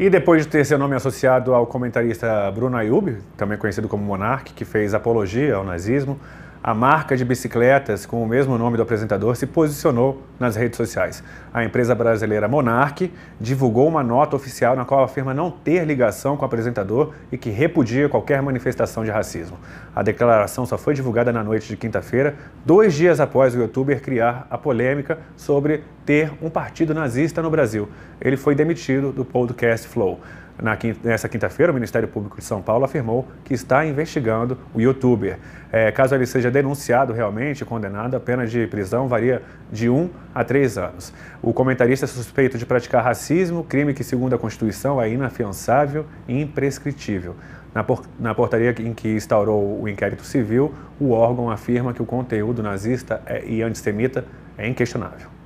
E depois de ter seu nome associado ao comentarista Bruno Ayub, também conhecido como Monark, que fez apologia ao nazismo, a marca de bicicletas com o mesmo nome do apresentador se posicionou nas redes sociais. A empresa brasileira Monarch divulgou uma nota oficial na qual afirma não ter ligação com o apresentador e que repudia qualquer manifestação de racismo. A declaração só foi divulgada na noite de quinta-feira, dois dias após o youtuber criar a polêmica sobre ter um partido nazista no Brasil. Ele foi demitido do podcast Flow. Quinta, nessa quinta-feira, o Ministério Público de São Paulo afirmou que está investigando o youtuber. É, caso ele seja denunciado realmente, condenado, a pena de prisão varia de um a três anos. O comentarista é suspeito de praticar racismo, crime que, segundo a Constituição, é inafiançável e imprescritível. Na, por, na portaria em que instaurou o inquérito civil, o órgão afirma que o conteúdo nazista e antissemita é inquestionável.